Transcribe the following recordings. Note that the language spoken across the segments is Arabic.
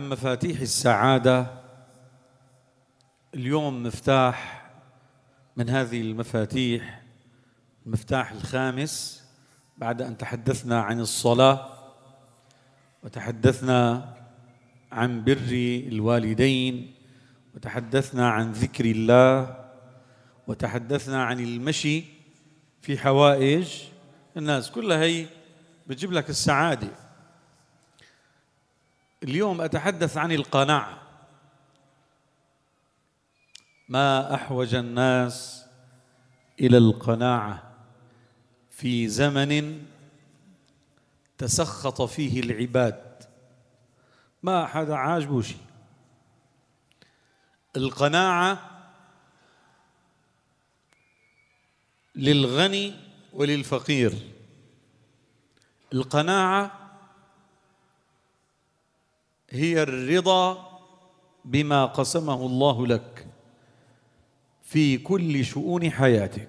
عن مفاتيح السعادة اليوم مفتاح من هذه المفاتيح المفتاح الخامس بعد أن تحدثنا عن الصلاة وتحدثنا عن بر الوالدين وتحدثنا عن ذكر الله وتحدثنا عن المشي في حوائج الناس كلها هي بتجيب لك السعاده اليوم أتحدث عن القناعة ما أحوج الناس إلى القناعة في زمن تسخط فيه العباد ما حدا عاجبه شيء القناعة للغني وللفقير القناعة هي الرضا بما قسمه الله لك في كل شؤون حياتك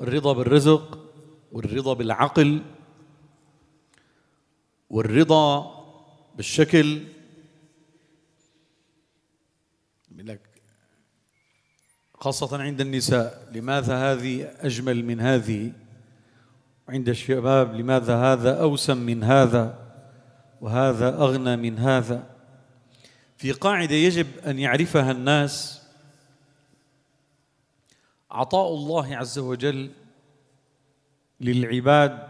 الرضا بالرزق والرضا بالعقل والرضا بالشكل لك خاصة عند النساء لماذا هذه أجمل من هذه عند الشباب لماذا هذا أوسم من هذا وهذا أغنى من هذا في قاعدة يجب أن يعرفها الناس عطاء الله عز وجل للعباد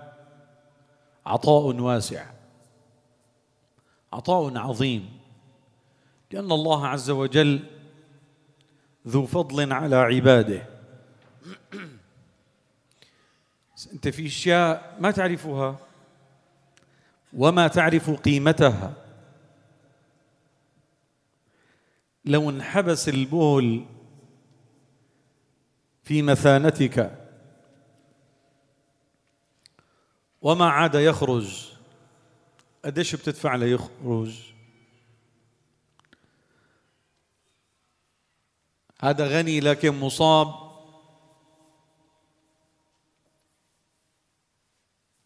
عطاء واسع عطاء عظيم لأن الله عز وجل ذو فضل على عباده أنت في أشياء ما تعرفها وما تعرف قيمتها لو انحبس البول في مثانتك وما عاد يخرج قديش بتدفع ليخرج هذا غني لكن مصاب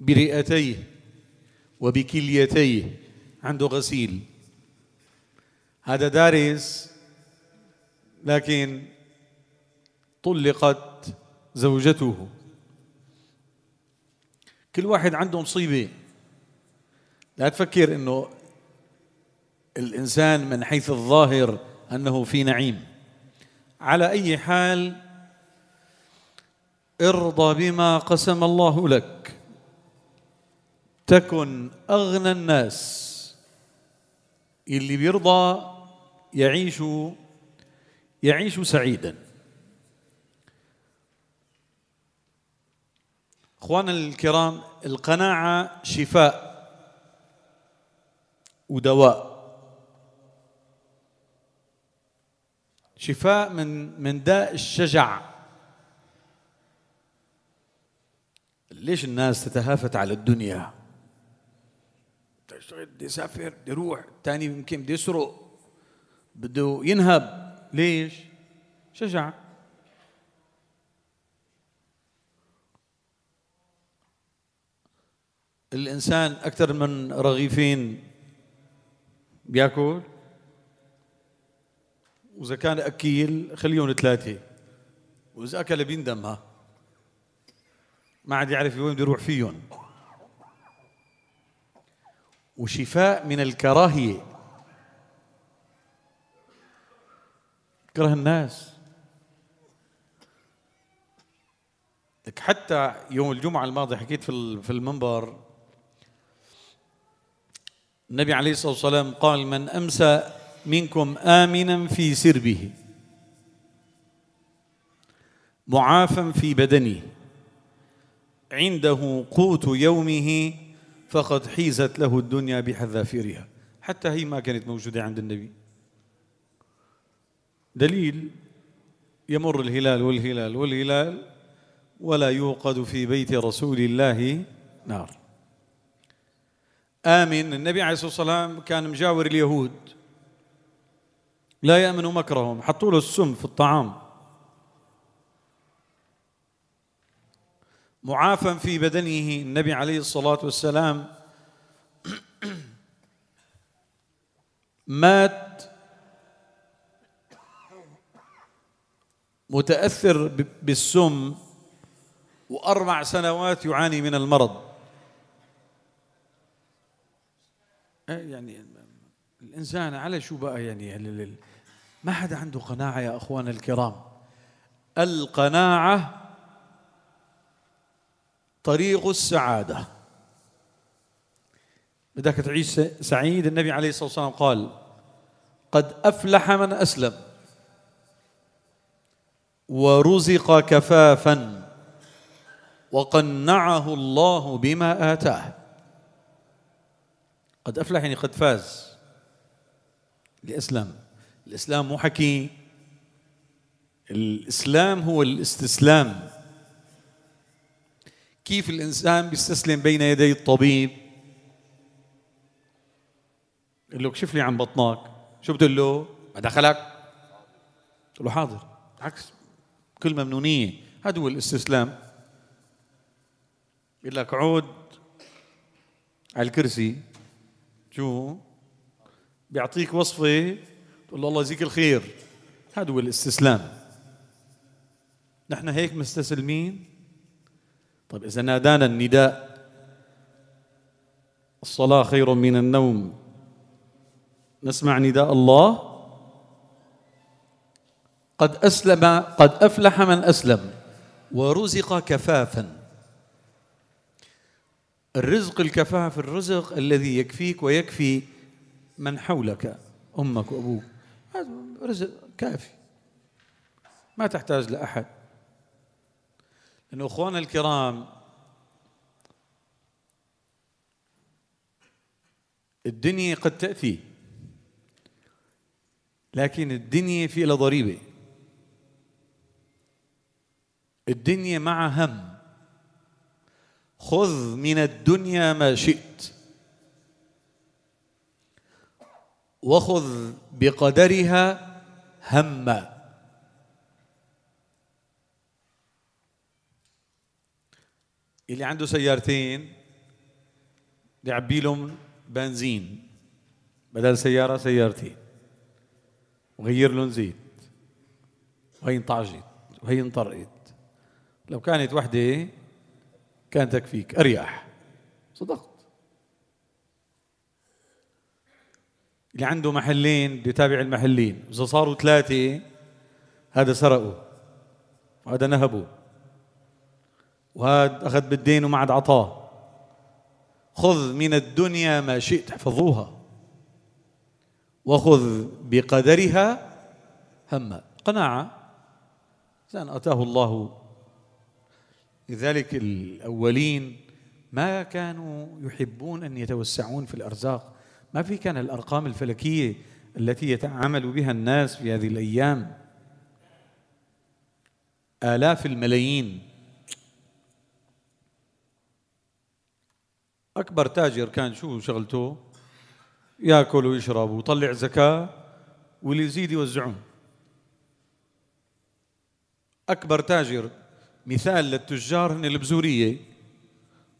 برئتيه وبكليتيه عنده غسيل هذا دارس لكن طلقت زوجته كل واحد عنده مصيبه لا تفكر انه الانسان من حيث الظاهر انه في نعيم على اي حال ارضى بما قسم الله لك تكن أغنى الناس اللي بيرضى يعيش يعيش سعيدا اخوانا الكرام القناعه شفاء ودواء شفاء من من داء الشجع ليش الناس تتهافت على الدنيا يشتغل بده يسافر بده يروح الثاني يمكن بده يسرق بده ينهب ليش؟ شجع الإنسان أكثر من رغيفين بياكل وإذا كان أكيل خليهم ثلاثة وإذا أكل بيندمها ما عاد يعرف وين بده يروح فيهم وشفاء من الكراهية كره الناس لك حتى يوم الجمعة الماضي حكيت في المنبر النبي عليه الصلاة والسلام قال من أمسى منكم آمنا في سربه معافا في بدنه عنده قوت يومه فقد حيزت له الدنيا بحذافيرها حتى هي ما كانت موجودة عند النبي دليل يمر الهلال والهلال والهلال ولا يوقد في بيت رسول الله نار آمن النبي عليه الصلاة والسلام كان مجاور اليهود لا يأمن مكرهم حطوا له السم في الطعام معافا في بدنه النبي عليه الصلاة والسلام مات متأثر بالسم وأربع سنوات يعاني من المرض إيه، يعني الإنسان على شو بقى يعني, يعني ما حدا عنده قناعة يا أخوانا الكرام القناعة طريق السعادة بدك تعيش سعيد النبي عليه الصلاة والسلام قال قد أفلح من أسلم ورزق كفافا وقنعه الله بما آتاه قد أفلح يعني قد فاز لأسلم الإسلام مو حكي الإسلام هو الاستسلام كيف الإنسان بيستسلم بين يدي الطبيب قال له اكشف لي عن بطنك شو بتقول له ما دخلك قال له حاضر عكس كل ممنونية هذا هو الاستسلام بيقول لك عود على الكرسي شو بيعطيك وصفة تقول له الله يجزيك الخير هذا هو الاستسلام نحن هيك مستسلمين طيب إذا نادانا النداء الصلاة خير من النوم نسمع نداء الله قد أسلم قد أفلح من أسلم ورزق كفافا الرزق الكفاف الرزق الذي يكفيك ويكفي من حولك أمك وأبوك رزق كافي ما تحتاج لأحد ان أخوانا الكرام الدنيا قد تأتي لكن الدنيا في لها ضريبة الدنيا مع هم خذ من الدنيا ما شئت وخذ بقدرها هما اللي عنده سيارتين نعبي لهم بنزين بدل سيارة سيارتين وغير لهم زيت وهي انطعجت وهي انطرقت لو كانت وحدة كان تكفيك أريح صدقت اللي عنده محلين بده يتابع المحلين إذا صاروا ثلاثة هذا سرقوا وهذا نهبوا وهذا أخذ بالدين وما عاد عطاه خذ من الدنيا ما شئت احفظوها وخذ بقدرها هما قناعة إنسان أتاه الله لذلك الأولين ما كانوا يحبون أن يتوسعون في الأرزاق ما في كان الأرقام الفلكية التي يتعامل بها الناس في هذه الأيام آلاف الملايين اكبر تاجر كان شو شغلته؟ ياكل ويشرب ويطلع زكاه واللي يزيد يوزعون اكبر تاجر مثال للتجار هن البزوريه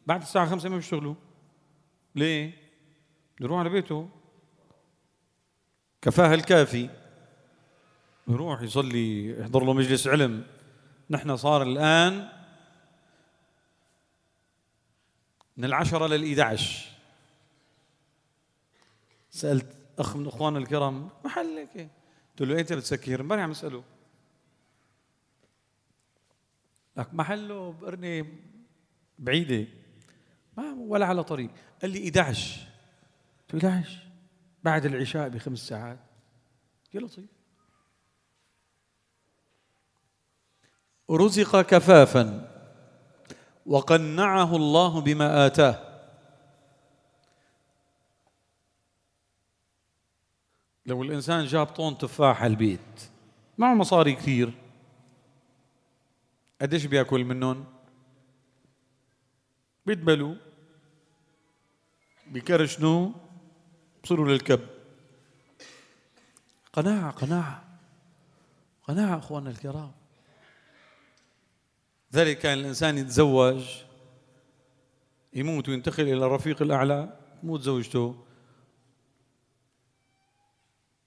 بعد الساعه خمسة ما بيشتغلوا ليه؟ بيروح على بيته كفاه الكافي بيروح يصلي يحضر له مجلس علم نحن صار الان من العشرة لل 11 سألت أخ من أخوان الكرام محلك إيه؟ قلت له أنت بتسكر امبارح عم أسأله لك محله بقرنة بعيدة ما ولا على طريق قال لي 11 قلت له 11 بعد العشاء بخمس ساعات يا لطيف رزق كفافا وقنعه الله بما آتاه لو الإنسان جاب طون تفاح البيت معه مصاري كثير قديش بياكل منهم؟ بيدبلوا بكرشنوا بصيروا للكب قناعة قناعة قناعة أخواننا الكرام ذلك كان الإنسان يتزوج يموت وينتقل إلى الرفيق الأعلى تموت زوجته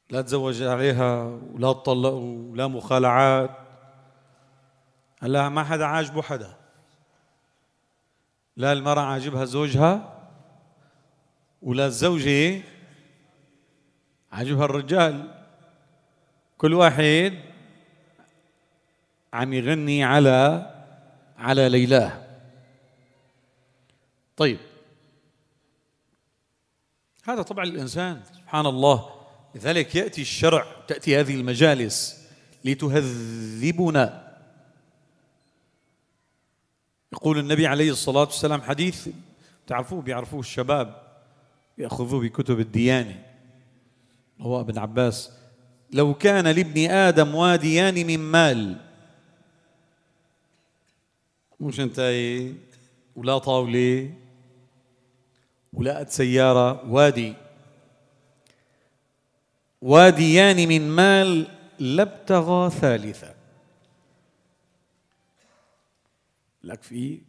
لا تزوج عليها ولا تطلق ولا مخالعات هلا ما حدا عاجبه حدا لا المرأة عاجبها زوجها ولا الزوجة عاجبها الرجال كل واحد عم يغني على على ليلاه طيب هذا طبع الإنسان سبحان الله لذلك يأتي الشرع تأتي هذه المجالس لتهذبنا يقول النبي عليه الصلاة والسلام حديث تعرفوه بيعرفوه الشباب يأخذوه بكتب الديانة هو ابن عباس لو كان لابن آدم واديان من مال مو شنتاي ولا طاولة ولا قد سيارة وادي واديان من مال لابتغى ثالثة لك في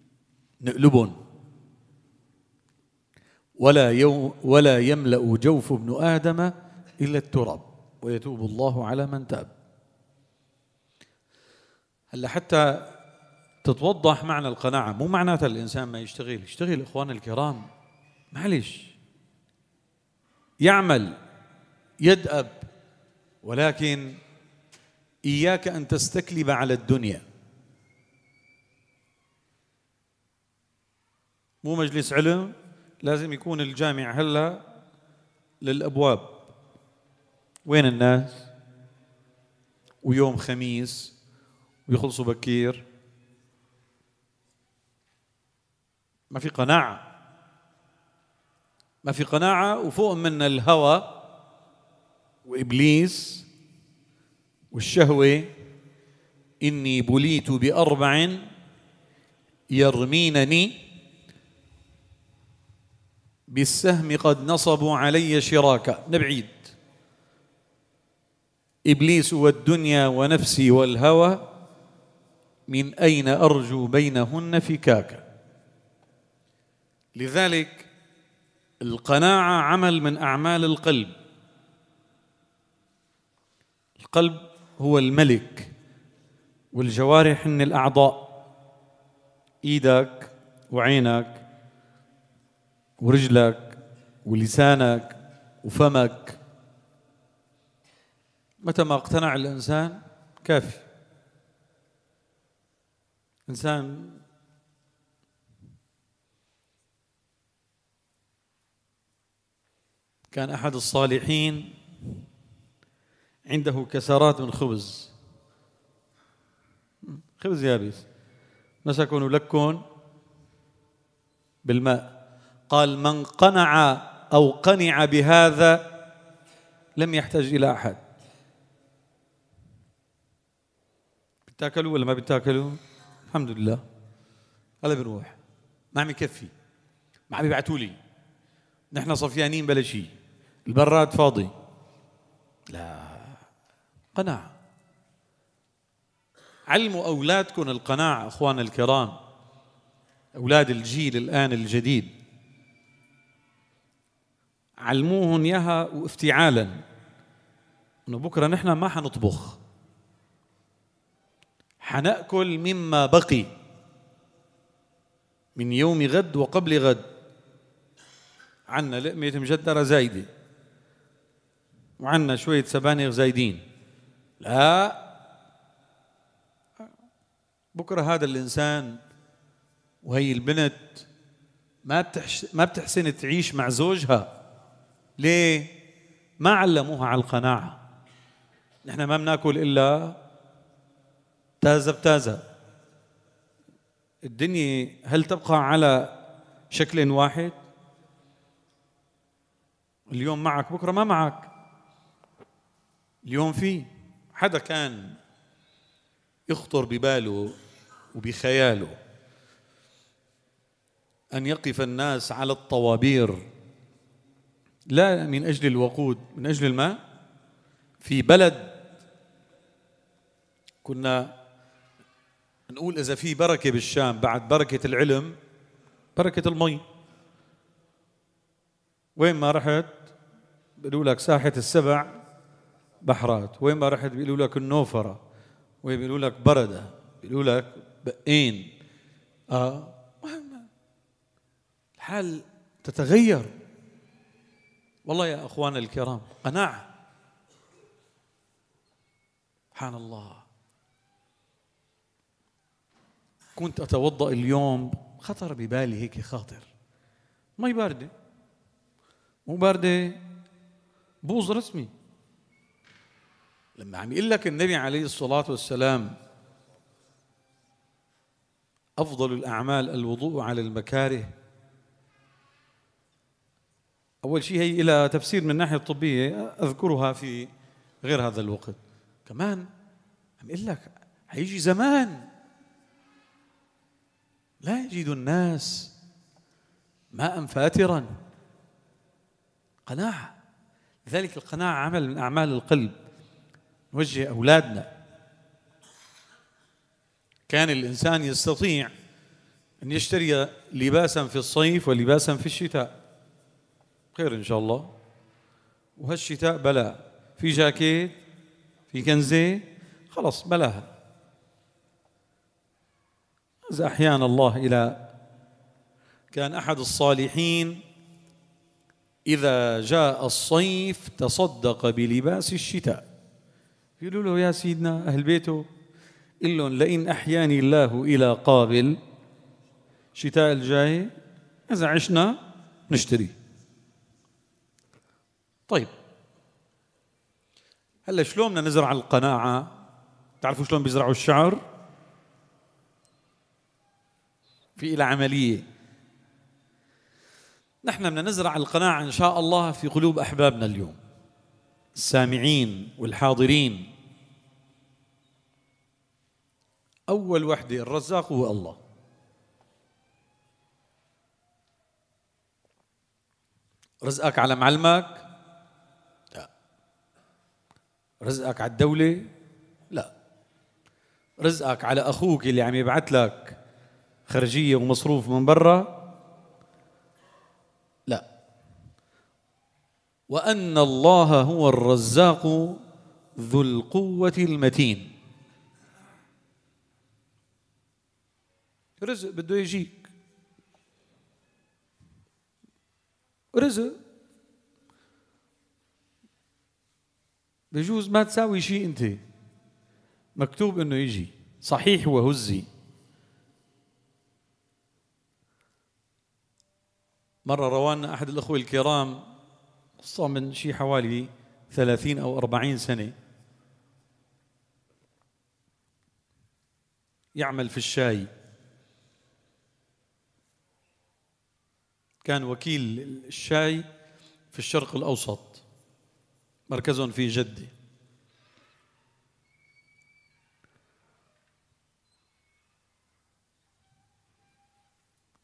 نقلبهم ولا يو ولا يملأ جوف ابن آدم إلا التراب ويتوب الله على من تاب هلا حتى تتوضح معنى القناعة مو معناتها الإنسان ما يشتغل يشتغل إخوان الكرام معلش يعمل يدأب ولكن إياك أن تستكلب على الدنيا مو مجلس علم لازم يكون الجامع هلا للأبواب وين الناس ويوم خميس ويخلصوا بكير ما في قناعة ما في قناعة وفوق من الهوى وإبليس والشهوة إني بليت بأربع يرمينني بالسهم قد نصبوا علي شراكا نبعيد إبليس والدنيا ونفسي والهوى من أين أرجو بينهن فكاكا لذلك القناعه عمل من اعمال القلب القلب هو الملك والجوارح هن الاعضاء ايدك وعينك ورجلك ولسانك وفمك متى ما اقتنع الانسان كافي انسان كان أحد الصالحين عنده كسرات من خبز خبز يابس مسكون لكون بالماء قال من قنع أو قنع بهذا لم يحتاج إلى أحد بتاكلوا ولا ما بتاكلوا الحمد لله هلا بنروح ما عم يكفي ما عم يبعثوا لي نحن صفيانين بلا شيء البراد فاضي لا قناعة علموا أولادكم القناعة أخوان الكرام أولاد الجيل الآن الجديد علموهم إياها وافتعالا انه بكره نحن ما حنطبخ حناكل مما بقي من يوم غد وقبل غد عنا لقمه مجدره زايده وعندنا شوية سبانخ زايدين لا بكرة هذا الإنسان وهي البنت ما بتحش ما بتحسن تعيش مع زوجها ليه؟ ما علموها على القناعة نحن ما بناكل إلا تازة بتازة الدنيا هل تبقى على شكل واحد؟ اليوم معك بكرة ما معك اليوم في حدا كان يخطر بباله وبخياله أن يقف الناس على الطوابير لا من أجل الوقود من أجل الماء في بلد كنا نقول إذا في بركة بالشام بعد بركة العلم بركة المي وين ما رحت بقولوا لك ساحة السبع بحرات وين ما رحت بيقولوا لك النوفرة وين بيقولوا لك بردة بيقولوا لك بقين آه الحال تتغير والله يا أخوان الكرام قناعة سبحان الله كنت أتوضأ اليوم خطر ببالي هيك خاطر مي باردة مو باردة بوز رسمي لما عم يقول لك النبي عليه الصلاة والسلام أفضل الأعمال الوضوء على المكاره أول شيء هي إلى تفسير من الناحية الطبية أذكرها في غير هذا الوقت كمان عم يقول لك هيجي زمان لا يجد الناس ماء فاترا قناعة لذلك القناعة عمل من أعمال القلب نوجه أولادنا كان الإنسان يستطيع أن يشتري لباسا في الصيف ولباسا في الشتاء خير إن شاء الله وهالشتاء بلا في جاكيت في كنزة خلص بلاها إذا أحيانا الله إلى كان أحد الصالحين إذا جاء الصيف تصدق بلباس الشتاء يقولوا له يا سيدنا أهل بيته قل لهم لئن أحياني الله إلى قابل شتاء الجاي إذا عشنا نشتري طيب هلا شلون بدنا نزرع القناعة؟ تعرفوا شلون بيزرعوا الشعر؟ في لها عملية نحن بدنا نزرع القناعة إن شاء الله في قلوب أحبابنا اليوم السامعين والحاضرين أول وحدة الرزاق هو الله رزقك على معلمك لا رزقك على الدولة لا رزقك على أخوك اللي عم يبعث لك خرجية ومصروف من برا وأن الله هو الرزاق ذو القوة المتين رزق بده يجيك رزق بجوز ما تساوي شيء انت مكتوب انه يجي صحيح وهزي مرة روانا أحد الأخوة الكرام قصة من شي حوالي ثلاثين أو أربعين سنة يعمل في الشاي كان وكيل الشاي في الشرق الأوسط مركزهم في جدة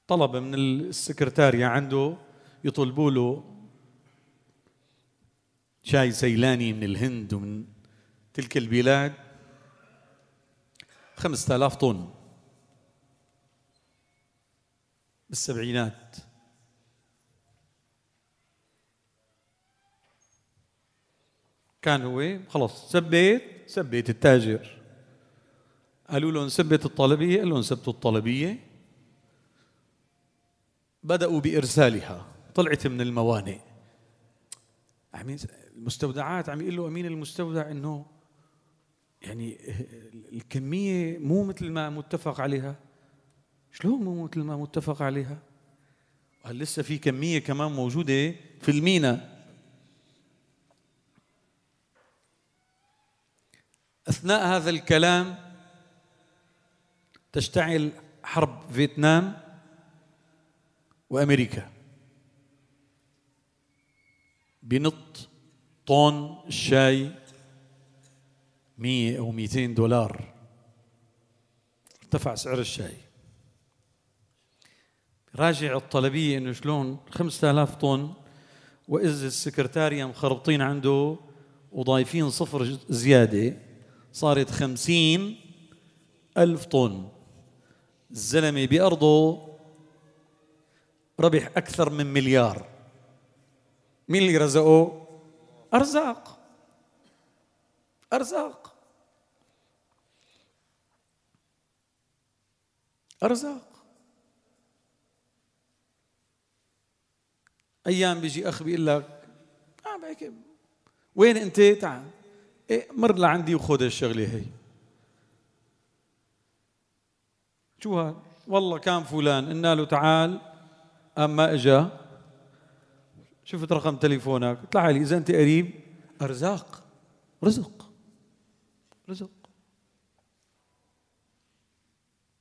طلب من السكرتارية عنده يطلبوا له شاي سيلاني من الهند ومن تلك البلاد خمسة آلاف طن بالسبعينات كان هو خلص سبيت سبيت التاجر قالوا له سبت الطلبية قال لهم سبت الطلبية بدأوا بإرسالها طلعت من الموانئ عمين المستودعات عم يقول له امين المستودع انه يعني الكميه مو مثل ما متفق عليها شلون مو مثل ما متفق عليها وهل لسه في كميه كمان موجوده في المينا اثناء هذا الكلام تشتعل حرب فيتنام وامريكا بنط طن شاي 100 او 200 دولار ارتفع سعر الشاي راجع الطلبيه انه شلون 5000 طن واذ السكرتاريا مخربطين عنده وضايفين صفر زياده صارت 50 ألف طن الزلمه بارضه ربح اكثر من مليار مين اللي رزقه أرزاق أرزاق أرزاق أيام بيجي أخ بيقول لك آه هيك وين أنت؟ تعال إيه مر لعندي وخذ الشغلة هي شو هاد؟ والله كان فلان قلنا له تعال أما إجا شفت رقم تليفونك اطلع لي اذا انت قريب ارزاق رزق رزق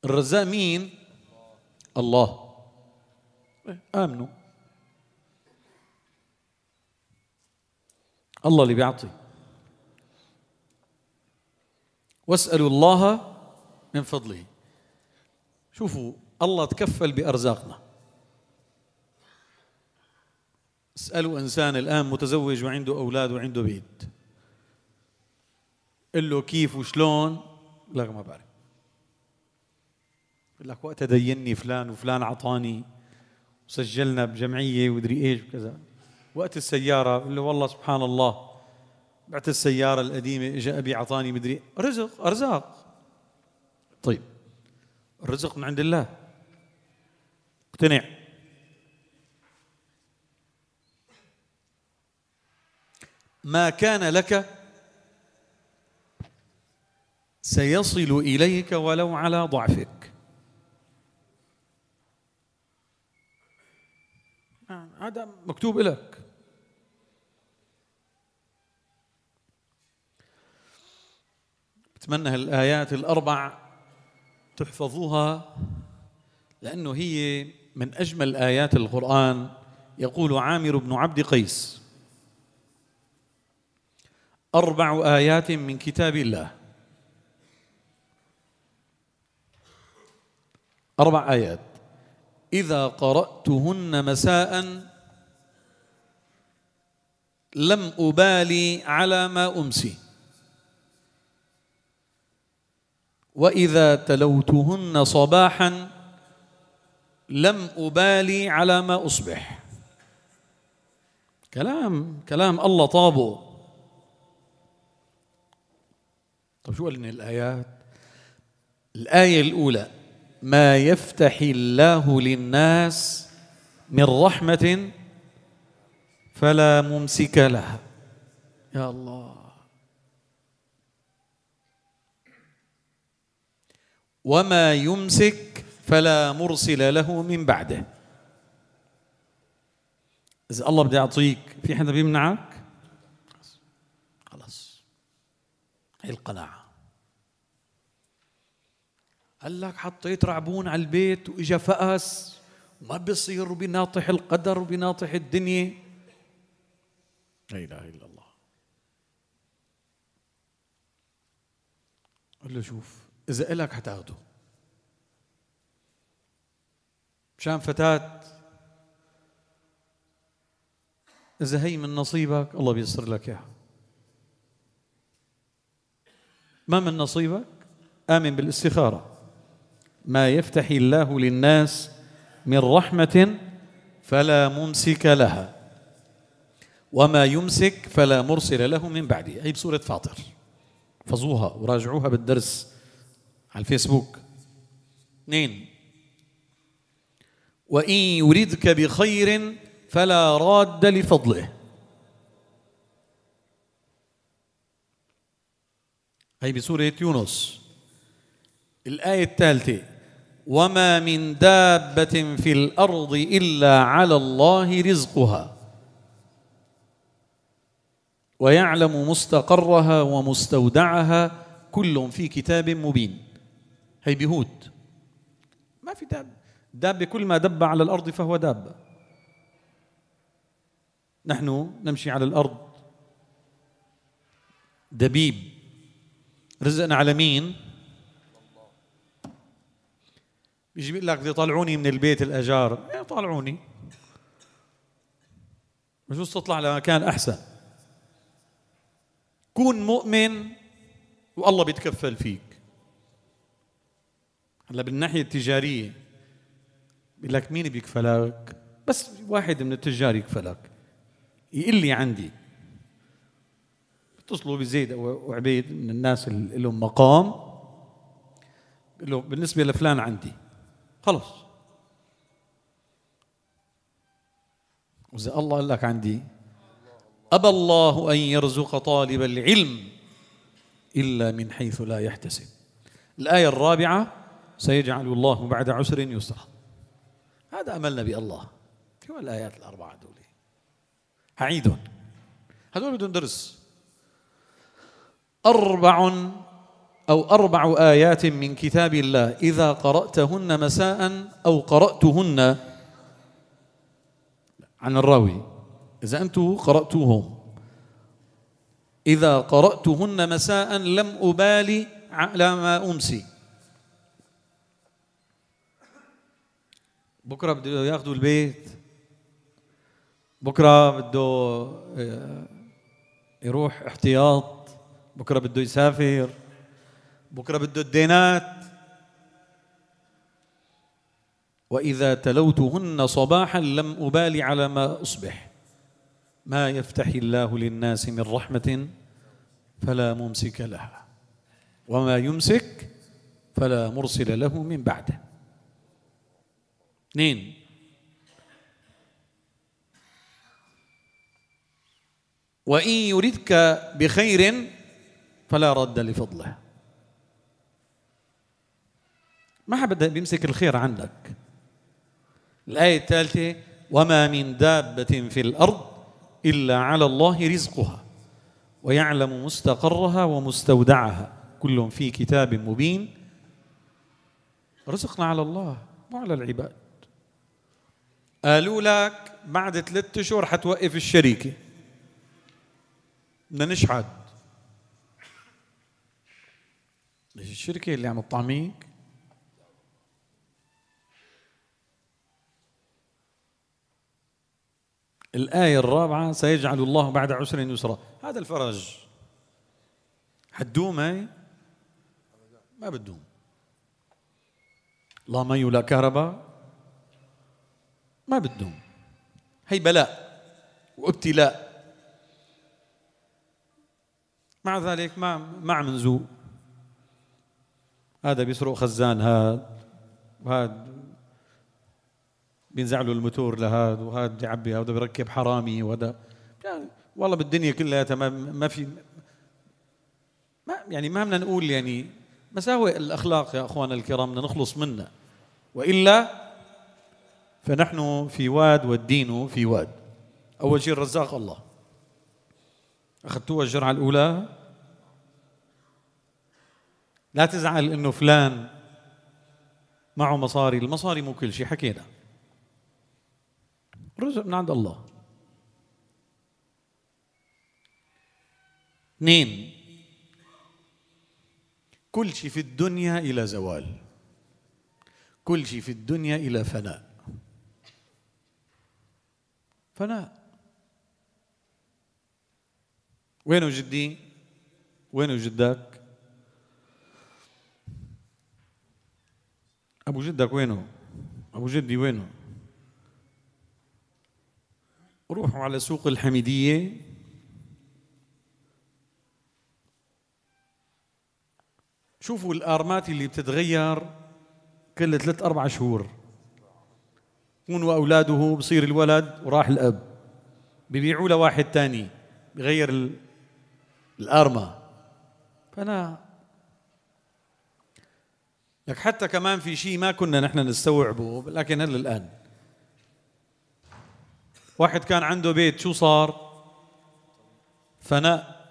الرزاق مين الله امنوا الله اللي بيعطي واسالوا الله من فضله شوفوا الله تكفل بارزاقنا اسألوا إنسان الآن متزوج وعنده أولاد وعنده بيت قل له كيف وشلون لا ما بعرف يقول لك وقتها ديني فلان وفلان عطاني وسجلنا بجمعية ودري إيش وكذا وقت السيارة بقول له والله سبحان الله بعت السيارة القديمة إجا أبي عطاني مدري رزق أرزاق طيب الرزق من عند الله اقتنع ما كان لك سيصل اليك ولو على ضعفك نعم، هذا مكتوب لك بتمنى هالايات الاربع تحفظوها لانه هي من اجمل ايات القران يقول عامر بن عبد قيس أربع آيات من كتاب الله أربع آيات إذا قرأتهن مساء لم أبالي على ما أمسي وإذا تلوتهن صباحا لم أبالي على ما أصبح كلام كلام الله طابه شو قال الآيات الآية الأولى ما يفتح الله للناس من رحمة فلا ممسك لها يا الله وما يمسك فلا مرسل له من بعده إذا الله بده يعطيك في حدا بيمنعك خلاص هي القناعة قال لك حطيت رعبون على البيت واجا فأس وما بيصير بناطح القدر وبناطح الدنيا لا اله الا الله قال له شوف اذا الك حتاخده مشان فتاة إذا هي من نصيبك الله بيسر لك إياها ما من نصيبك آمن بالاستخارة ما يفتح الله للناس من رحمة فلا ممسك لها وما يمسك فلا مرسل له من بعده هي بسورة فاطر فظوها وراجعوها بالدرس على الفيسبوك اثنين وإن يردك بخير فلا راد لفضله هي بسورة يونس الآية الثالثة وما من دابة في الأرض إلا على الله رزقها ويعلم مستقرها ومستودعها كل في كتاب مبين هي بهود ما في دابة دابة كل ما دب على الأرض فهو دابة نحن نمشي على الأرض دبيب رزقنا على مين؟ بيجي بيقول لك بدي يطلعوني من البيت الاجار إيه طلعوني بجوز تطلع لمكان احسن كون مؤمن والله بيتكفل فيك هلا بالناحيه التجاريه بيقول لك مين بيكفلك بس واحد من التجار يكفلك يقول لي عندي بتصلوا بزيد او عبيد من الناس اللي لهم مقام بقول له بالنسبه لفلان عندي خلص وإذا الله قال لك عندي أبى الله أن يرزق طالب العلم إلا من حيث لا يحتسب الآية الرابعة سيجعل الله بعد عسر يسرا هذا أملنا بالله شو الآيات الأربعة دول أعيدهم هذول بدون درس أربع أو أربع آيات من كتاب الله إذا قرأتهن مساء أو قرأتهن عن الراوي إذا أنتم قرأتوهم إذا قرأتهن مساء لم أبالي على ما أمسي بكرة بده ياخذوا البيت بكرة بده آه، يروح احتياط بكرة بده يسافر بكرة بده الدينات وإذا تلوتهن صباحا لم أبالي على ما أصبح ما يفتح الله للناس من رحمة فلا ممسك لها وما يمسك فلا مرسل له من بعده اثنين وإن يردك بخير فلا رد لفضله ما حدا بيمسك الخير عندك الآية الثالثة وما من دابة في الأرض إلا على الله رزقها ويعلم مستقرها ومستودعها كل في كتاب مبين رزقنا على الله مو على العباد قالوا لك بعد ثلاثة شهور حتوقف الشركة بدنا نشحد ليش الشركة اللي عم تطعميك الآية الرابعة سيجعل الله بعد عسر يسرا هذا الفرج حتدوم هاي ما بتدوم لا مي ولا كهرباء ما بتدوم هي بلاء وابتلاء مع ذلك ما ما عم نزوق هذا بيسرق خزان هذا وهذا بينزعلوا الموتور لهذا وهذا بده يعبي هذا بيركب حرامي وهذا يعني والله بالدنيا كلها تمام ما في ما يعني ما بدنا نقول يعني مساوئ الاخلاق يا اخوانا الكرام بدنا نخلص منها والا فنحن في واد والدين في واد اول شيء الرزاق الله اخذتوها الجرعه الاولى لا تزعل انه فلان معه مصاري المصاري مو كل شيء حكينا رزق من عند الله اثنين كل شيء في الدنيا إلى زوال كل شيء في الدنيا إلى فناء فناء وينه جدي وينه جدك أبو جدك وينه أبو جدي وينه روحوا على سوق الحميدية شوفوا الآرمات اللي بتتغير كل ثلاث أربع شهور هون وأولاده بصير الولد وراح الأب ببيعوا له واحد ثاني بغير الأرمة فأنا لك حتى كمان في شيء ما كنا نحن نستوعبه لكن هل الآن واحد كان عنده بيت شو صار فناء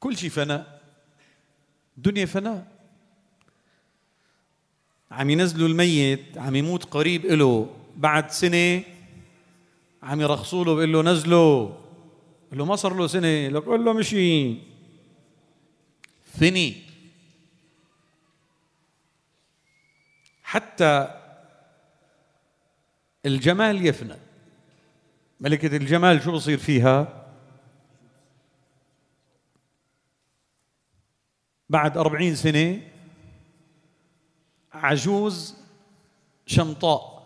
كل شيء فناء الدنيا فناء عم ينزلوا الميت عم يموت قريب إله بعد سنة عم يرخصوا له بيقول له نزله له ما صار له سنة لك قول له مشي فني حتى الجمال يفنى ملكة الجمال شو بصير فيها بعد أربعين سنة عجوز شمطاء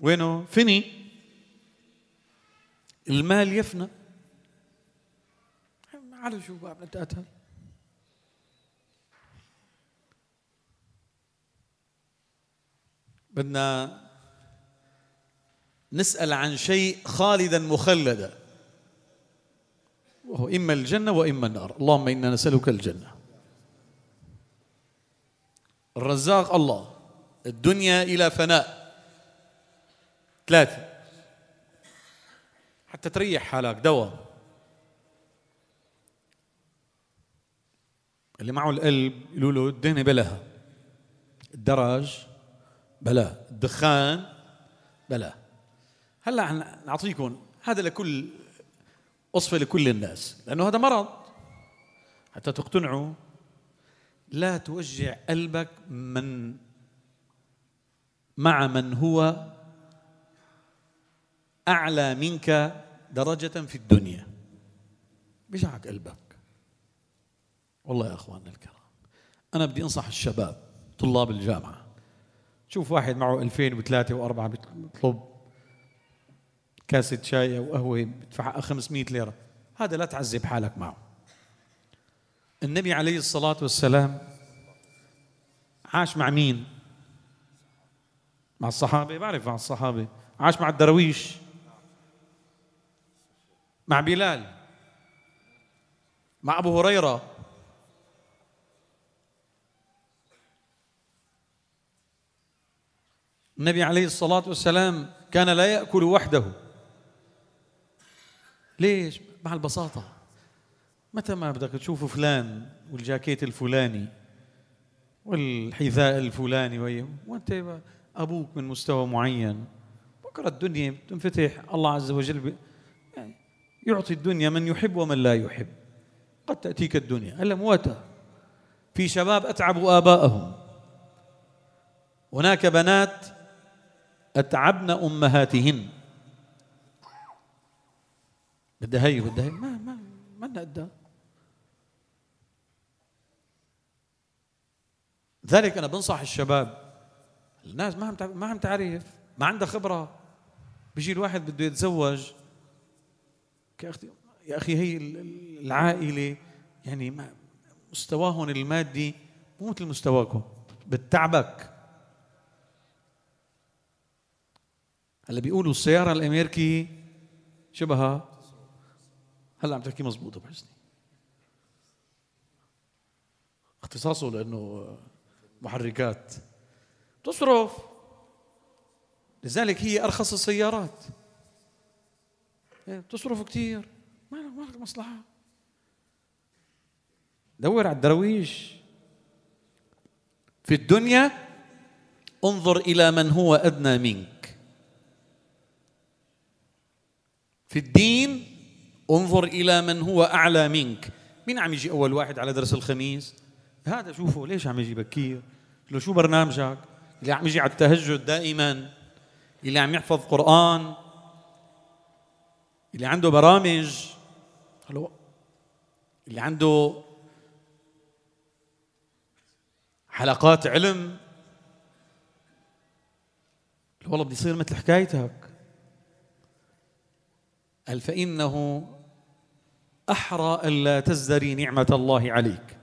وينه فني المال يفنى على شو بقى بنتأتهل بدنا نسأل عن شيء خالدا مخلدا وهو إما الجنة وإما النار اللهم إنا نسألك الجنة الرزاق الله الدنيا إلى فناء ثلاثة حتى تريح حالك دواء اللي معه القلب يقولوا له الدنيا بلها الدرج بلا الدخان بلا هلا نعطيكم هذا لكل اصفه لكل الناس لانه هذا مرض حتى تقتنعوا لا توجع قلبك من مع من هو اعلى منك درجه في الدنيا بيجعك قلبك والله يا اخواننا الكرام انا بدي انصح الشباب طلاب الجامعه تشوف واحد معه 2000 و4 بيطلب كاسة شاي أو قهوة بدفع 500 ليرة هذا لا تعذب حالك معه النبي عليه الصلاة والسلام عاش مع مين؟ مع الصحابة بعرف مع الصحابة عاش مع الدرويش مع بلال مع أبو هريرة النبي عليه الصلاة والسلام كان لا يأكل وحده ليش؟ مع البساطة متى ما بدك تشوفوا فلان والجاكيت الفلاني والحذاء الفلاني وانت ابوك من مستوى معين بكره الدنيا بتنفتح الله عز وجل يعني يعطي الدنيا من يحب ومن لا يحب قد تاتيك الدنيا هلا مواتا في شباب اتعبوا ابائهم هناك بنات أتعبن أمهاتهن بدها هي بدها هي ما ما ما لنا ذلك لذلك أنا بنصح الشباب الناس ما ما هم تعرف ما عندها خبرة بيجي الواحد بده يتزوج كأختي يا أخي هي العائلة يعني ما مستواهم المادي مو مثل مستواكم بتعبك هلا بيقولوا السيارة الأمريكي شبهها هلا عم تحكي مزبوط أبو حسني اختصاصه لأنه محركات تصرف لذلك هي أرخص السيارات بتصرف إيه، كثير ما ما لك مصلحة دور على الدرويش في الدنيا انظر إلى من هو أدنى منك في الدين انظر إلى من هو أعلى منك مين عم يجي أول واحد على درس الخميس هذا شوفه ليش عم يجي بكير له شو برنامجك اللي عم يجي على التهجد دائما اللي عم يحفظ قرآن اللي عنده برامج هلو اللي عنده حلقات علم والله بدي يصير مثل حكايتك قال فإنه أحرى ألا تزدري نعمة الله عليك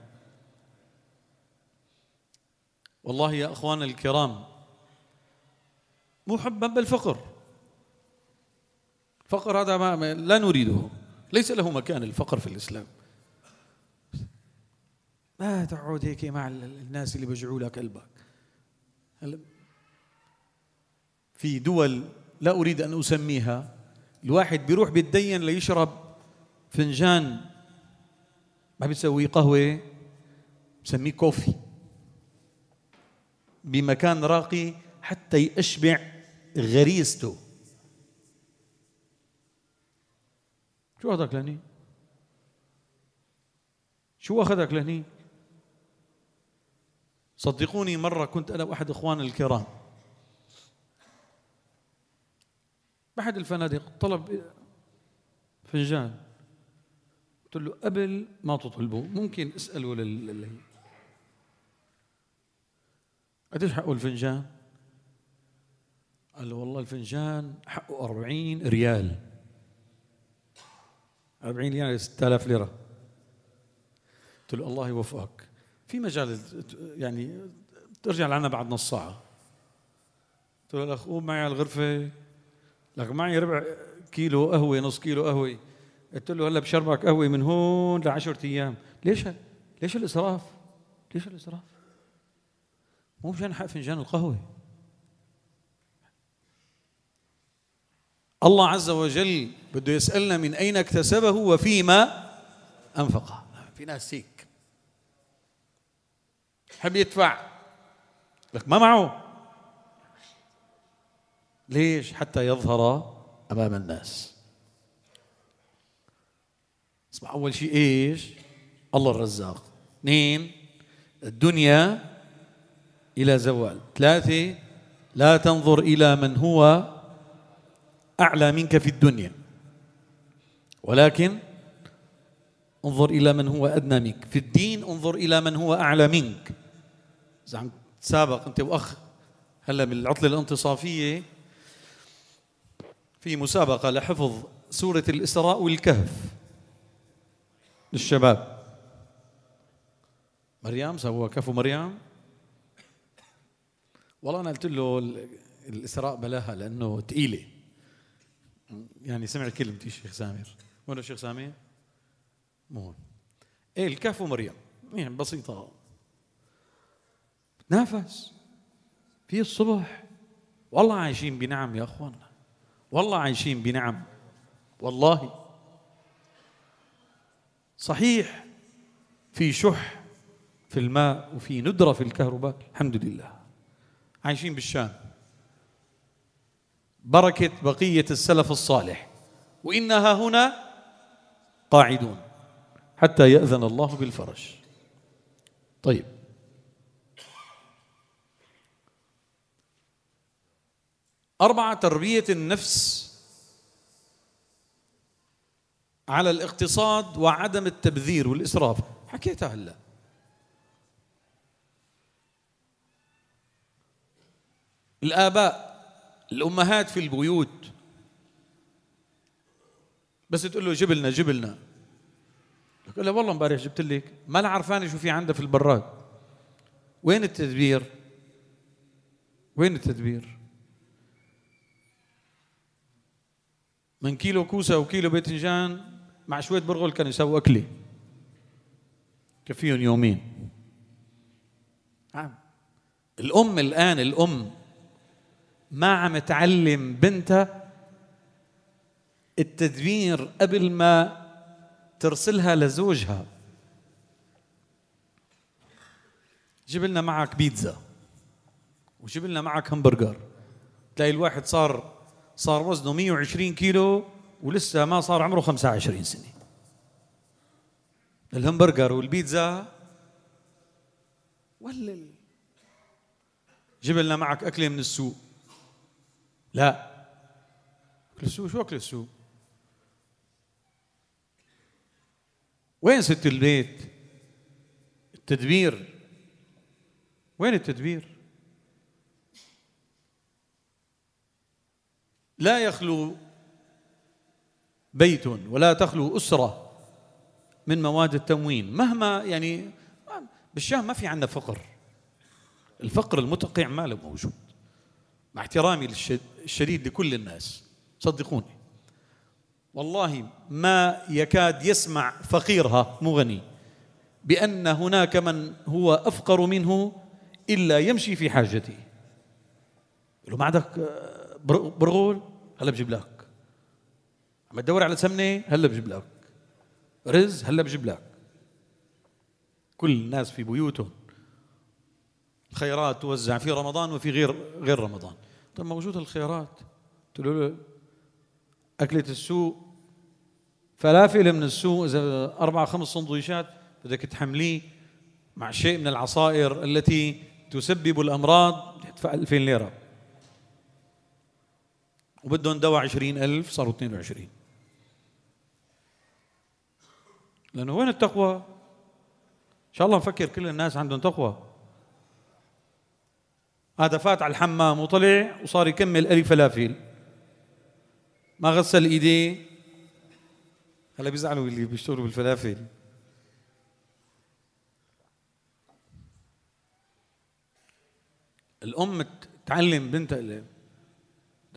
والله يا أخوان الكرام محبا بالفقر فقر هذا ما لا نريده ليس له مكان الفقر في الإسلام ما تقعد هيك مع الناس اللي بيجعوا لك قلبك في دول لا أريد أن أسميها الواحد بيروح بيتدين ليشرب فنجان ما بيسوي قهوة بسميه كوفي بمكان راقي حتى يشبع غريزته شو أخذك لهني؟ شو أخذك لهني؟ صدقوني مرة كنت أنا وأحد إخواني الكرام أحد الفنادق طلب فنجان قلت له قبل ما تطلبوا ممكن اسألوا لل قديش حقه الفنجان؟ قال له والله الفنجان حقه 40 ريال 40 ريال 6000 ليرة قلت له الله يوفقك في مجال يعني ترجع لعنا بعد نص ساعة قلت له الأخ قوم معي على الغرفة لك معي ربع كيلو قهوه نص كيلو قهوه قلت له هلا بشربك قهوه من هون ل 10 ايام ليش ليش الاسراف؟ ليش الاسراف؟ مو مشان حق فنجان القهوه الله عز وجل بده يسألنا من أين اكتسبه وفيما أنفقه في ناس هيك حب يدفع لك ما معه ليش حتى يظهر أمام الناس اسمع أول شيء إيش الله الرزاق اثنين الدنيا إلى زوال ثلاثة لا تنظر إلى من هو أعلى منك في الدنيا ولكن انظر إلى من هو أدنى منك في الدين انظر إلى من هو أعلى منك إذا عم تسابق أنت وأخ هلا بالعطلة الانتصافية في مسابقة لحفظ سورة الإسراء والكهف للشباب مريم سووها كفو مريم والله أنا قلت له الإسراء بلاها لأنه ثقيلة يعني سمع كلمتي الشيخ سامر وين الشيخ سامر؟ مو هون ايه الكهف ومريم يعني بسيطة تنافس في الصبح والله عايشين بنعم يا اخواننا والله عايشين بنعم والله صحيح في شح في الماء وفي ندرة في الكهرباء الحمد لله عايشين بالشام بركة بقية السلف الصالح وإنها هنا قاعدون حتى يأذن الله بالفرج طيب أربعة تربية النفس على الاقتصاد وعدم التبذير والإسراف حكيتها هلا الآباء الأمهات في البيوت بس تقول له جبلنا جبلنا لك له والله امبارح جبت لك ما عرفاني عرفانه شو في عندها في البراد وين التدبير وين التدبير من كيلو كوسه وكيلو باذنجان مع شويه برغل كانوا يسووا اكله كفيهم يومين عم. الام الان الام ما عم تعلم بنتها التدبير قبل ما ترسلها لزوجها جيب لنا معك بيتزا وجيب لنا معك همبرجر تلاقي الواحد صار صار وزنه 120 كيلو ولسه ما صار عمره 25 سنة الهمبرجر والبيتزا ولل جيب لنا معك أكلة من السوق لا أكل السوق شو أكل السوق وين ست البيت التدبير وين التدبير لا يخلو بيت ولا تخلو أسرة من مواد التموين مهما يعني بالشام ما في عندنا فقر الفقر المتقع ما له موجود مع احترامي الشديد لكل الناس صدقوني والله ما يكاد يسمع فقيرها مغني بأن هناك من هو أفقر منه إلا يمشي في حاجته له ما عندك آه، برغول هلا بجيب لك عم تدور على سمنه هلا بجيب لك رز هلا بجيب لك كل الناس في بيوتهم خيرات توزع في رمضان وفي غير غير رمضان طب موجود الخيرات قلت له أكلة السوق فلافل من السوق إذا أربع خمس سندويشات بدك تحمليه مع شيء من العصائر التي تسبب الأمراض تدفع 2000 ليرة وبدهم دواء 20000 صاروا 22 لأنه وين التقوى؟ إن شاء الله نفكر كل الناس عندهم تقوى هذا فات على الحمام وطلع وصار يكمل ألف فلافل ما غسل إيديه هلا بيزعلوا اللي بيشتغلوا بالفلافل الأم تعلم بنتها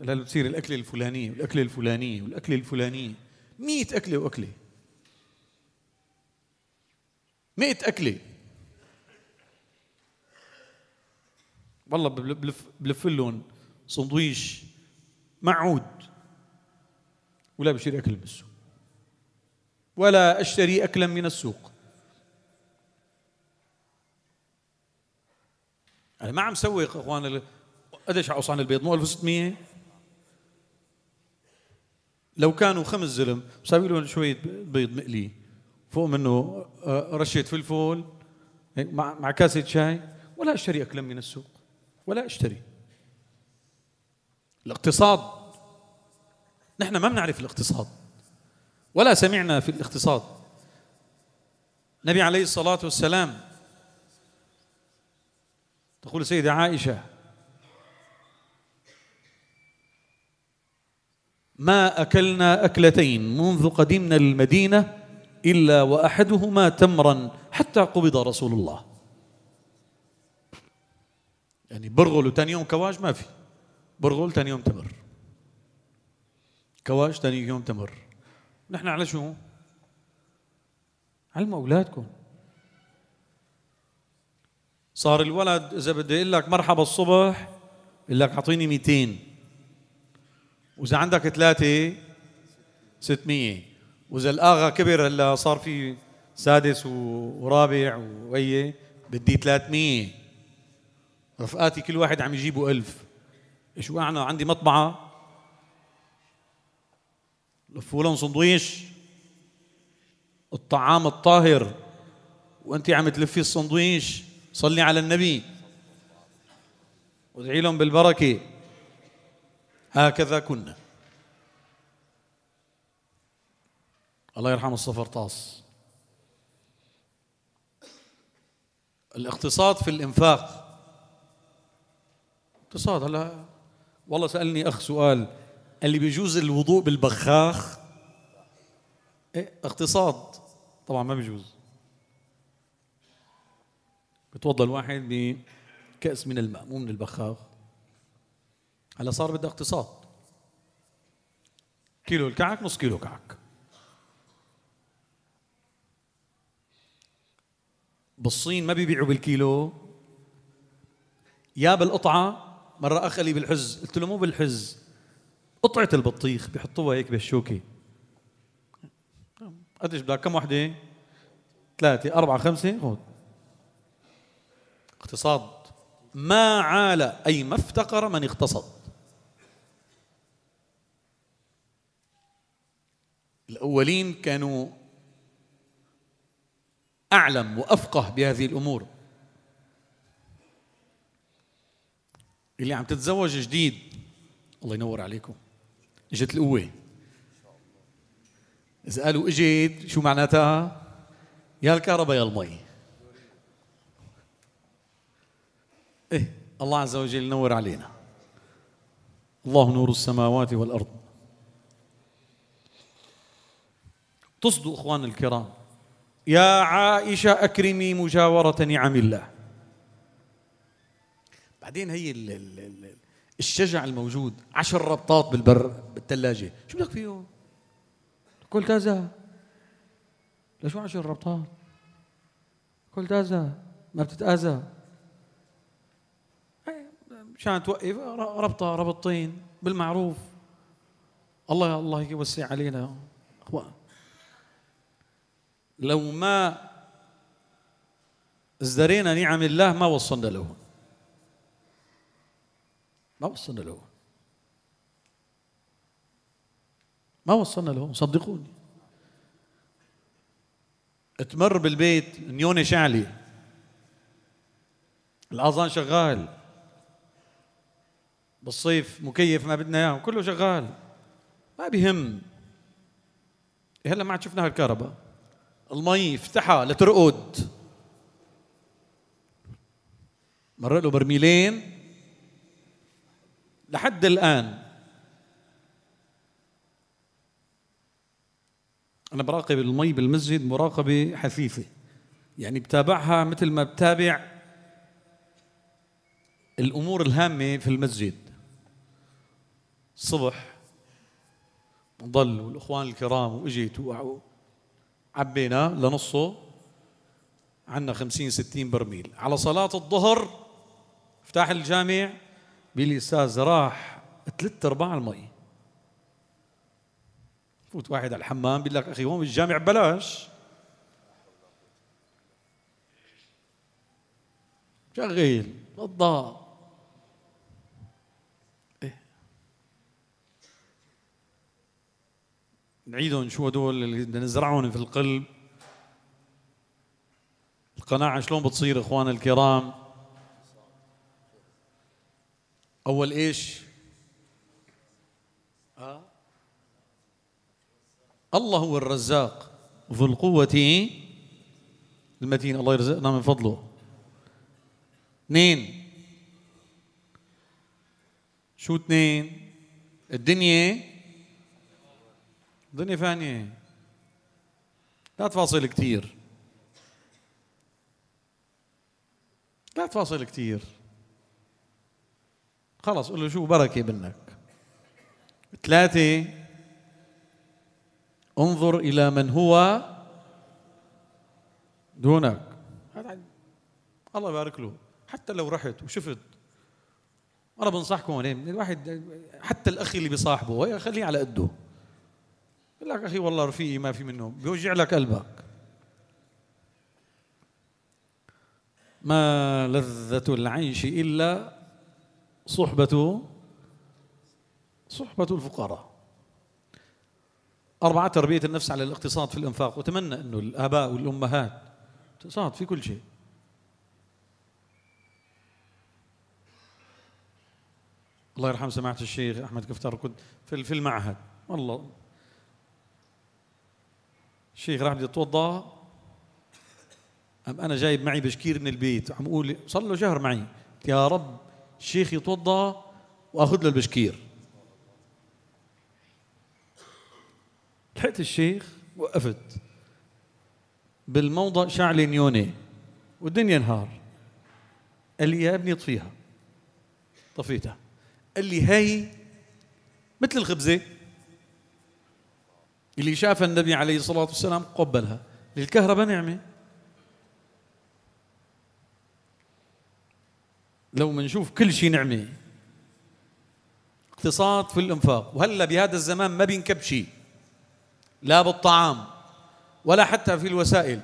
لا تصير الأكلة الفلانية والأكلة الفلانية والأكلة الفلانية مئة أكلة وأكلة مئة أكلة والله بلف بلف لهم سندويش معود ولا بشتري أكل من السوق ولا أشتري أكلا من السوق أنا ما عم سوق أخوان قديش على البيض مو 1600 لو كانوا خمس زلم مساوي لهم شويه بيض مقلي فوق منه آه، رشه فلفل مع مع كاسه شاي ولا اشتري اكلا من السوق ولا اشتري الاقتصاد نحن ما بنعرف الاقتصاد ولا سمعنا في الاقتصاد النبي عليه الصلاه والسلام تقول سيدة عائشة ما أكلنا أكلتين منذ قدمنا المدينة إلا وأحدهما تمرا حتى قبض رسول الله يعني برغل وتاني يوم كواج ما في برغل تاني يوم تمر كواج تاني يوم تمر نحن على شو؟ علموا أولادكم صار الولد إذا بدي أقول لك مرحبا الصبح يقول لك أعطيني 200 واذا عندك ثلاثه 600 واذا الاغا كبر هلا صار في سادس ورابع وهي بدي 300 رفقاتي كل واحد عم يجيبوا 1000 شو انا عندي مطبعه لفوا لهم سندويش الطعام الطاهر وانت عم تلفي السندويش صلي على النبي وادعي لهم بالبركه هكذا كنا الله يرحمه الصفر طاس الاقتصاد في الانفاق اقتصاد هلا والله سالني اخ سؤال قال لي بيجوز الوضوء بالبخاخ إيه اقتصاد طبعا ما بيجوز بتوضا الواحد بكأس من الماء مو من البخاخ هلا صار بدها اقتصاد كيلو الكعك نص كيلو كعك بالصين ما بيبيعوا بالكيلو يا بالقطعة مرة أخ لي بالحز قلت له مو بالحز قطعة البطيخ بيحطوها هيك بالشوكة قديش بدك كم وحدة؟ ثلاثة أربعة خمسة خود اقتصاد ما عال أي ما افتقر من اقتصد الأولين كانوا أعلم وأفقه بهذه الأمور اللي عم تتزوج جديد الله ينور عليكم اجت القوة إذا قالوا اجت شو معناتها؟ يا الكهرباء يا المي إيه الله عز وجل ينور علينا الله نور السماوات والأرض تصدوا إخوان الكرام يا عائشة أكرمي مجاورة نعم الله بعدين هي الشجع الموجود عشر ربطات بالبر بالثلاجة شو بدك فيهم كل تازة لشو عشر ربطات كل تازة ما بتتآذى مشان توقف ربطة ربطتين بالمعروف الله الله يوسع علينا اخوان لو ما ازدرينا نعم الله ما وصلنا لهون ما وصلنا لهون ما وصلنا لهون صدقوني تمر بالبيت نيونة شعلي الأظان شغال بالصيف مكيف ما بدنا اياه كله شغال ما بهم هلا ما عاد شفنا هالكهرباء المي افتحها لترقد مرق له برميلين لحد الآن أنا براقب المي بالمسجد مراقبة حثيثة يعني بتابعها مثل ما بتابع الأمور الهامة في المسجد الصبح ضل والإخوان الكرام وإجيت وقعوا عبيناه لنصه عندنا 50 60 برميل على صلاة الظهر افتح الجامع بيلي استاذ راح ثلاث ارباع المي فوت واحد على الحمام بيقول لك اخي هون الجامع بلاش شغل نظف نعيدهم شو هدول اللي بدنا نزرعهم في القلب القناعة شلون بتصير اخوانا الكرام اول ايش الله هو الرزاق ذو القوة المتين الله يرزقنا من فضله اثنين شو اثنين الدنيا دنيا فانية لا تفاصيل كثير لا تفاصيل كثير خلص قول له شو بركة منك ثلاثة انظر إلى من هو دونك الله يبارك له حتى لو رحت وشفت أنا بنصحكم الواحد إيه، حتى الأخ اللي بيصاحبه إيه، خليه على قده يقول لك اخي والله رفيقي ما في منهم بيوجع لك قلبك ما لذة العيش إلا صحبة صحبة الفقراء أربعة تربية النفس على الاقتصاد في الإنفاق وأتمنى أنه الآباء والأمهات اقتصاد في كل شيء الله يرحم سماحة الشيخ أحمد كفتار كنت في المعهد والله الشيخ راح بدي اتوضا أم أنا جايب معي بشكير من البيت عم أقول صار له شهر معي يا رب الشيخ يتوضا وأخذ له البشكير لحقت الشيخ وقفت بالموضع شعل نيوني والدنيا نهار قال لي يا ابني اطفيها طفيتها قال لي هاي مثل الخبزه اللي شاف النبي عليه الصلاة والسلام قبلها للكهرباء نعمة لو منشوف كل شيء نعمة اقتصاد في الإنفاق وهلا بهذا الزمان ما بينكب شيء لا بالطعام ولا حتى في الوسائل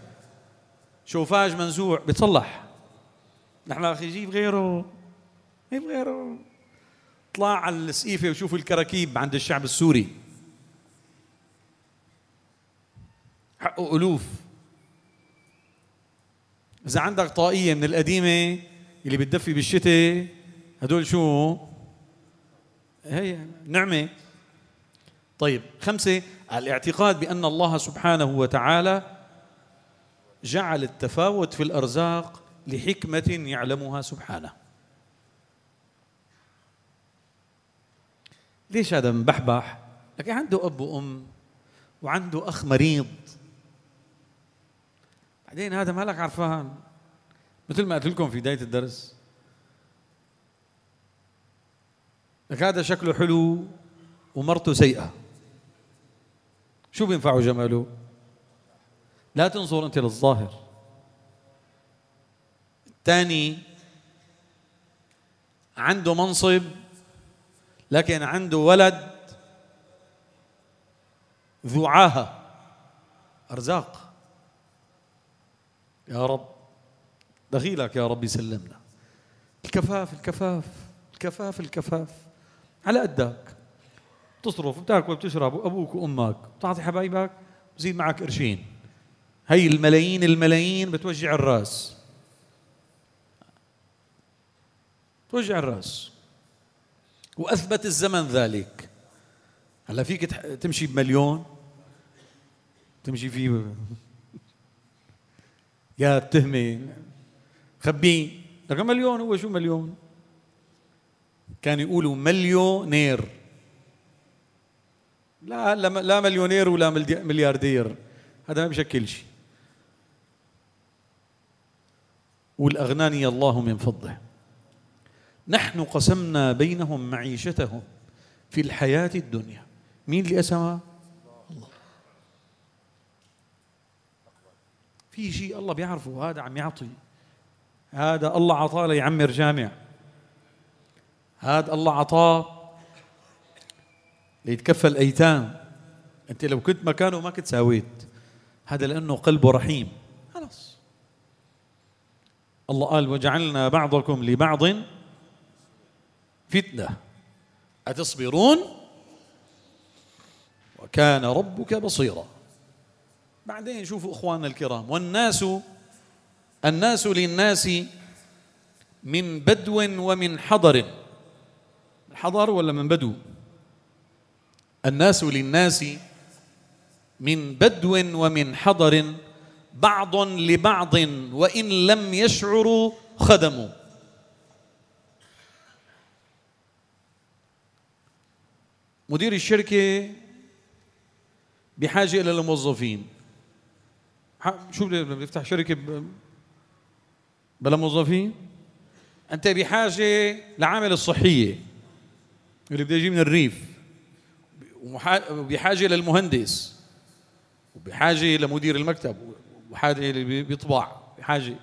شوفاج منزوع بتصلح نحن اخي جيب غيره جيب غيره اطلع على السقيفه وشوف الكراكيب عند الشعب السوري حقه ألوف إذا عندك طاقية من القديمة اللي بتدفي بالشتاء هدول شو؟ هي نعمة طيب خمسة الاعتقاد بأن الله سبحانه وتعالى جعل التفاوت في الأرزاق لحكمة يعلمها سبحانه ليش هذا مبحبح؟ لك عنده أب وأم وعنده أخ مريض بعدين هذا مالك عرفان مثل ما قلت لكم في بدايه الدرس لك هذا شكله حلو ومرته سيئه شو بينفعه جماله لا تنظر انت للظاهر الثاني عنده منصب لكن عنده ولد ذو عاهه ارزاق يا رب دخيلك يا رب يسلمنا الكفاف الكفاف الكفاف الكفاف على قدك بتصرف بتاكل بتشرب وابوك وامك بتعطي حبايبك بزيد معك قرشين هي الملايين الملايين بتوجع الراس توجع الراس واثبت الزمن ذلك هلا فيك تمشي بمليون تمشي فيه يا تهمي خبيه لك مليون هو شو مليون كانوا يقولوا مليونير لا لا مليونير ولا ملياردير هذا ما بشكل شيء والأغناني الله من فضله نحن قسمنا بينهم معيشتهم في الحياة الدنيا مين اللي قسمها؟ في شيء الله بيعرفه هذا عم يعطي هذا الله عطاه ليعمر جامع هذا الله عطاه ليتكفل ايتام انت لو كنت مكانه ما كنت ساويت هذا لانه قلبه رحيم خلص الله قال وجعلنا بعضكم لبعض فتنه اتصبرون وكان ربك بصيرا بعدين شوفوا اخواننا الكرام والناس الناس للناس من بدو ومن حضر حضر ولا من بدو الناس للناس من بدو ومن حضر بعض لبعض وان لم يشعروا خدموا مدير الشركه بحاجه الى الموظفين شو نفتح شركه بلا موظفين انت بحاجه لعامل الصحيه اللي بده يجي من الريف وبحاجه للمهندس وبحاجه لمدير المكتب وحاجه اللي بيطبع بحاجه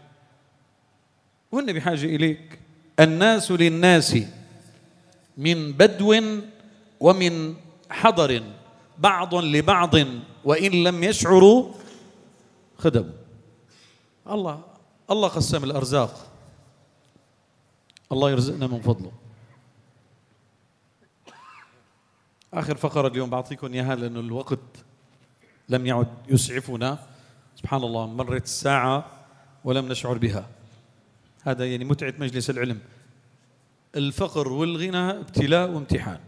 وهن بحاجه اليك الناس للناس من بدو ومن حضر بعض لبعض وان لم يشعروا خدموا الله الله قسم الأرزاق الله يرزقنا من فضله آخر فقرة اليوم بعطيكم إياها لأنه الوقت لم يعد يسعفنا سبحان الله مرت الساعة ولم نشعر بها هذا يعني متعة مجلس العلم الفقر والغنى ابتلاء وامتحان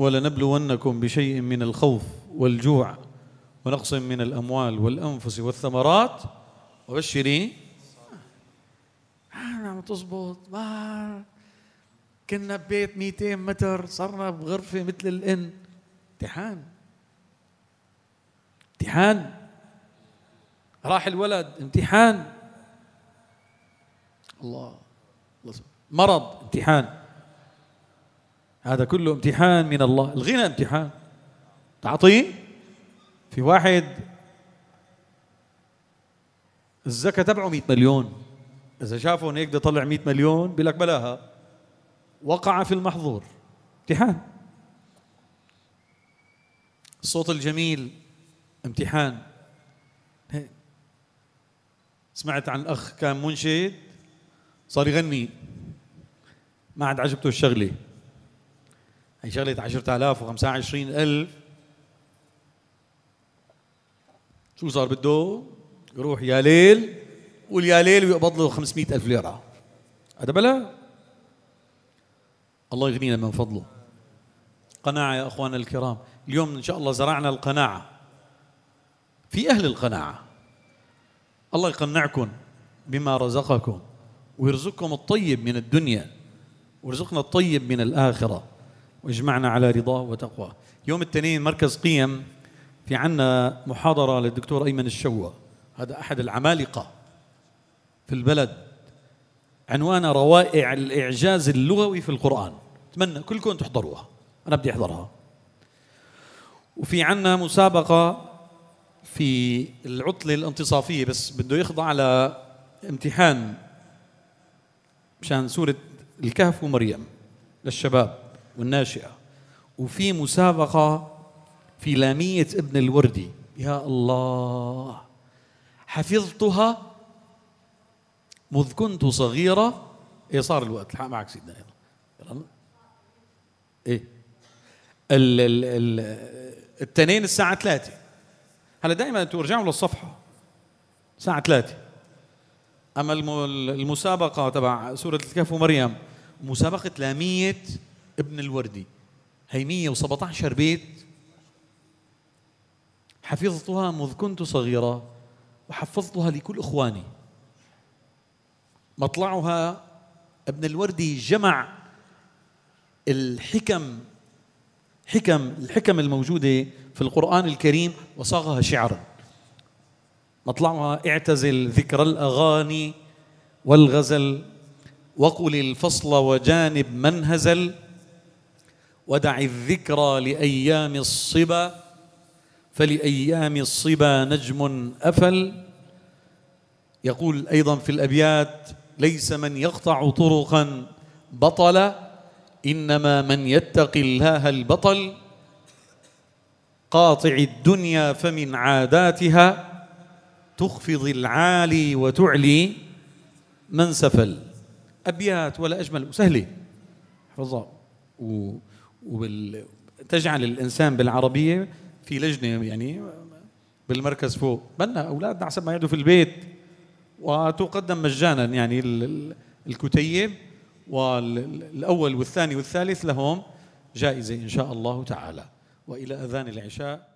ولنبلونكم بشيء من الخوف والجوع ونقص من الأموال والأنفس والثمرات وبشري آه، عم تزبط ما كنا ببيت 200 متر صرنا بغرفة مثل الإن امتحان امتحان راح الولد امتحان الله مرض امتحان هذا كله امتحان من الله الغنى امتحان تعطيه في واحد الزكاة تبعه 100 مليون إذا شافه هيك بده يطلع 100 مليون بلك لك بلاها وقع في المحظور امتحان الصوت الجميل امتحان سمعت عن أخ كان منشد صار يغني ما عاد عجبته الشغله هي شغلة 10000 و25000 شو صار بده؟ يروح يا ليل قول يا ليل ويقبض له 500000 ليرة هذا بلا الله يغنينا من فضله قناعة يا أخوانا الكرام اليوم إن شاء الله زرعنا القناعة في أهل القناعة الله يقنعكم بما رزقكم ويرزقكم الطيب من الدنيا ويرزقنا الطيب من الآخرة واجمعنا على رضاه وتقواه يوم الاثنين مركز قيم في عنا محاضرة للدكتور أيمن الشوى هذا أحد العمالقة في البلد عنوانها روائع الإعجاز اللغوي في القرآن أتمنى كلكم تحضروها أنا بدي أحضرها وفي عنا مسابقة في العطلة الانتصافية بس بده يخضع لامتحان مشان سورة الكهف ومريم للشباب والناشئه وفي مسابقه في لاميه ابن الوردي يا الله حفظتها مذ كنت صغيره ايه صار الوقت الحق معك سيدنا يلا ايه ال ال التنين الساعة 3 هلا دائما ترجعوا للصفحة الساعة 3 أما المسابقة تبع سورة الكهف ومريم مسابقة لامية ابن الوردي هي 117 بيت حفظتها منذ كنت صغيرة وحفظتها لكل إخواني مطلعها ابن الوردي جمع الحكم حكم الحكم الموجودة في القرآن الكريم وصاغها شعرا مطلعها اعتزل ذكر الأغاني والغزل وقل الفصل وجانب من هزل ودع الذكرى لأيام الصبا فلأيام الصبا نجم أفل يقول أيضا في الأبيات ليس من يقطع طرقا بطل إنما من يتقي الله البطل قاطع الدنيا فمن عاداتها تخفض العالي وتعلي من سفل أبيات ولا أجمل وسهلة حفظها وبال تجعل الانسان بالعربيه في لجنه يعني بالمركز فوق بدنا اولادنا حسب ما يقعدوا في البيت وتقدم مجانا يعني الكتيب والاول والثاني والثالث لهم جائزه ان شاء الله تعالى والى اذان العشاء